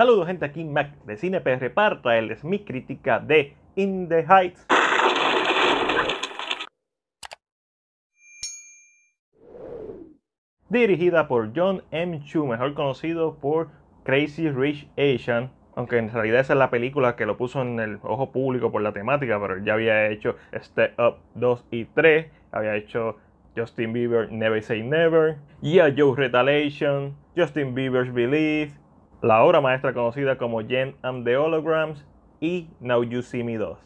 Saludos gente, aquí Mac de CinePR él es mi crítica de In the Heights. Dirigida por John M. Chu, mejor conocido por Crazy Rich Asian, aunque en realidad esa es la película que lo puso en el ojo público por la temática, pero ya había hecho Step Up 2 y 3, había hecho Justin Bieber Never Say Never, Yeah Joe Retaliation, Justin Bieber's Believe, la obra maestra conocida como Jen and the Holograms y Now You See Me 2.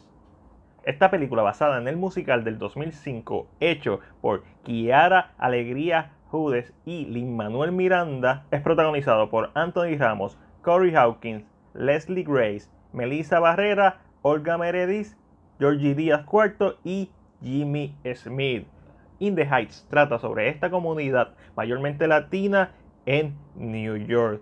Esta película basada en el musical del 2005 hecho por Kiara Alegría Judes y Lin Manuel Miranda es protagonizado por Anthony Ramos, Corey Hawkins, Leslie Grace, Melissa Barrera, Olga Meredith, Georgie Díaz Cuarto y Jimmy Smith. In the Heights trata sobre esta comunidad mayormente latina en New York,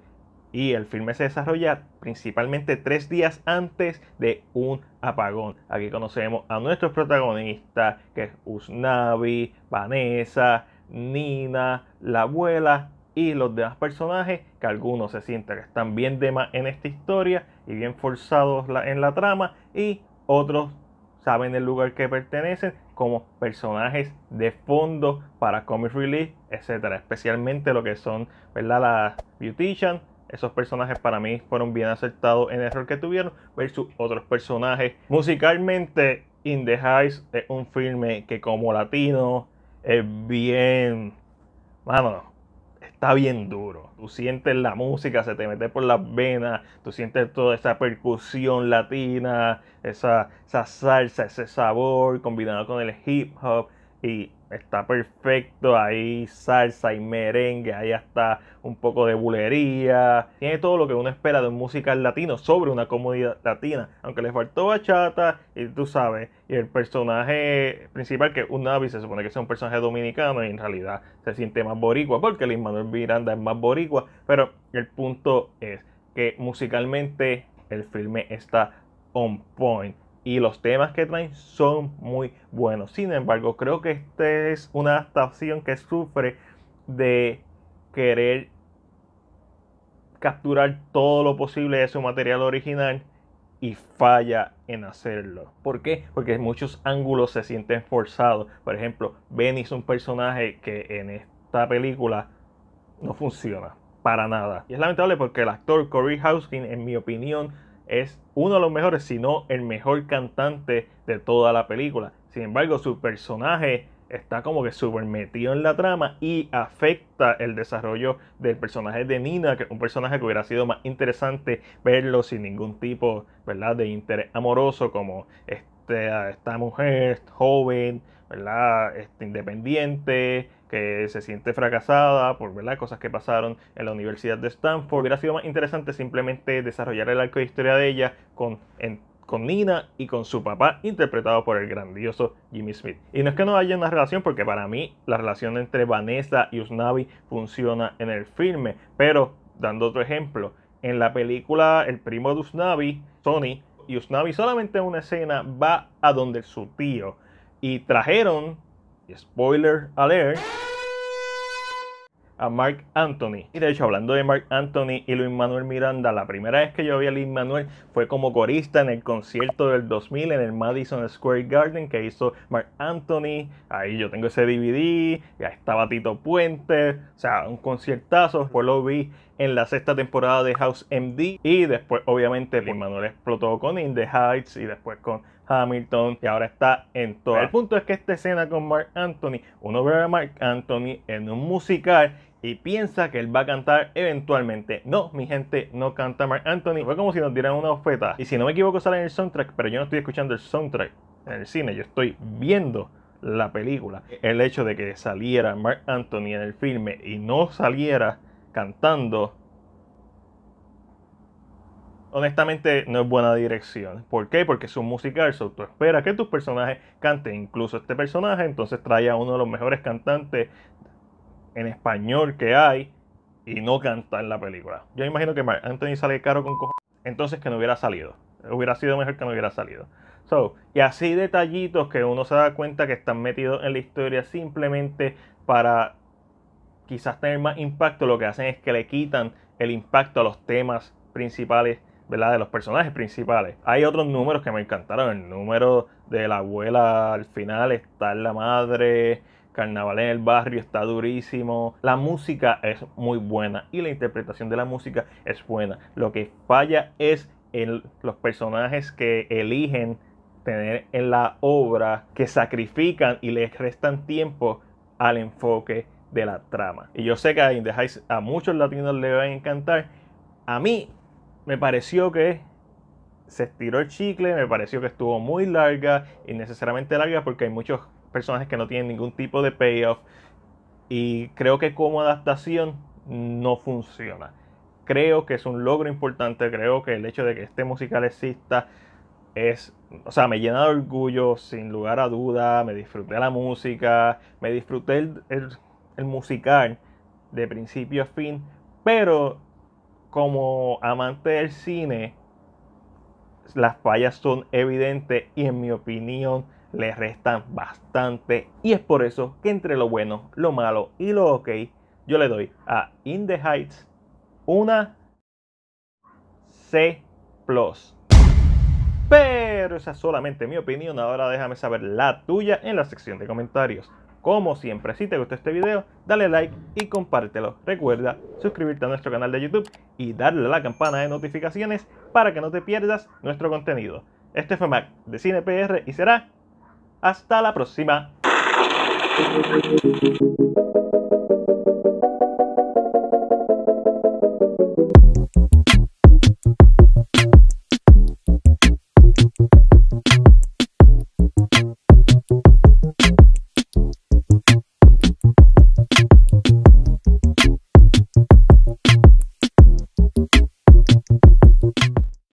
y el filme se desarrolla principalmente tres días antes de un apagón. Aquí conocemos a nuestros protagonistas, que es Usnavi, Vanessa, Nina, la abuela y los demás personajes, que algunos se sienten que están bien de más en esta historia y bien forzados en la trama, y otros saben el lugar que pertenecen como personajes de fondo para comic relief, etcétera, especialmente lo que son, ¿verdad? Las beauticians esos personajes para mí fueron bien acertados en el error que tuvieron versus otros personajes. Musicalmente, In the Heights es un filme que como latino es bien... Mano, está bien duro. Tú sientes la música, se te mete por las venas, tú sientes toda esa percusión latina, esa, esa salsa, ese sabor combinado con el hip hop y está perfecto. Hay salsa, y merengue, hay hasta un poco de bulería. Tiene todo lo que uno espera de un musical latino sobre una comunidad latina. Aunque le faltó bachata, y tú sabes, y el personaje principal, que un Navi, se supone que es un personaje dominicano, y en realidad se siente más boricua, porque Luis Manuel Miranda es más boricua. Pero el punto es que musicalmente el filme está on point y los temas que traen son muy buenos. Sin embargo, creo que esta es una adaptación que sufre de querer capturar todo lo posible de su material original y falla en hacerlo. ¿Por qué? Porque muchos ángulos se sienten forzados. Por ejemplo, Benny es un personaje que en esta película no funciona para nada. Y es lamentable porque el actor Corey Hawkins, en mi opinión, es uno de los mejores, si no el mejor cantante de toda la película. Sin embargo, su personaje está como que súper metido en la trama y afecta el desarrollo del personaje de Nina, que es un personaje que hubiera sido más interesante verlo sin ningún tipo ¿verdad? de interés amoroso como este este, esta mujer joven, ¿verdad? Este, independiente, que se siente fracasada por ¿verdad? cosas que pasaron en la Universidad de Stanford. Hubiera sido más interesante simplemente desarrollar el arco de historia de ella con, con Nina y con su papá, interpretado por el grandioso Jimmy Smith. Y no es que no haya una relación, porque para mí la relación entre Vanessa y Usnavi funciona en el filme. Pero, dando otro ejemplo, en la película El primo de Usnavi, Sony y Usnavi solamente en una escena va a donde su tío. Y trajeron, spoiler alert, Mark Anthony. Y de hecho, hablando de Mark Anthony y Luis Manuel Miranda, la primera vez que yo vi a Luis Manuel fue como corista en el concierto del 2000 en el Madison Square Garden que hizo Mark Anthony. Ahí yo tengo ese DVD, ya estaba Tito Puente, o sea, un conciertazo. Después lo vi en la sexta temporada de House MD y después, obviamente, Luis Manuel explotó con In the Heights y después con Hamilton y ahora está en todo. El punto es que esta escena con Mark Anthony, uno ve a Mark Anthony en un musical y piensa que él va a cantar eventualmente. No, mi gente, no canta Mark Anthony. Fue como si nos dieran una oferta. Y si no me equivoco, sale en el soundtrack, pero yo no estoy escuchando el soundtrack en el cine, yo estoy viendo la película. El hecho de que saliera Mark Anthony en el filme y no saliera cantando honestamente no es buena dirección. ¿Por qué? Porque es un musical, so tú esperas que tus personajes canten. Incluso este personaje entonces trae a uno de los mejores cantantes en español que hay y no cantar la película. Yo imagino que Anthony sale caro con cojones, entonces que no hubiera salido. Hubiera sido mejor que no hubiera salido. So, y así detallitos que uno se da cuenta que están metidos en la historia simplemente para quizás tener más impacto, lo que hacen es que le quitan el impacto a los temas principales, ¿verdad? De los personajes principales. Hay otros números que me encantaron. El número de la abuela al final, está la madre, carnaval en el barrio está durísimo, la música es muy buena y la interpretación de la música es buena. Lo que falla es en los personajes que eligen tener en la obra, que sacrifican y les restan tiempo al enfoque de la trama. Y yo sé que a a muchos latinos les va a encantar. A mí me pareció que se estiró el chicle, me pareció que estuvo muy larga, Y necesariamente larga porque hay muchos personajes que no tienen ningún tipo de payoff. Y creo que como adaptación no funciona. Creo que es un logro importante, creo que el hecho de que este musical exista es, o sea, me llena de orgullo, sin lugar a duda, me disfruté la música, me disfruté el, el musical de principio a fin, pero como amante del cine, las fallas son evidentes y en mi opinión le restan bastante y es por eso que entre lo bueno, lo malo y lo ok, yo le doy a In the Heights una C+. Pero esa es solamente mi opinión, ahora déjame saber la tuya en la sección de comentarios. Como siempre, si te gustó este video, dale like y compártelo. Recuerda suscribirte a nuestro canal de YouTube y darle a la campana de notificaciones para que no te pierdas nuestro contenido. Este fue Mac de CinePR y será hasta la próxima.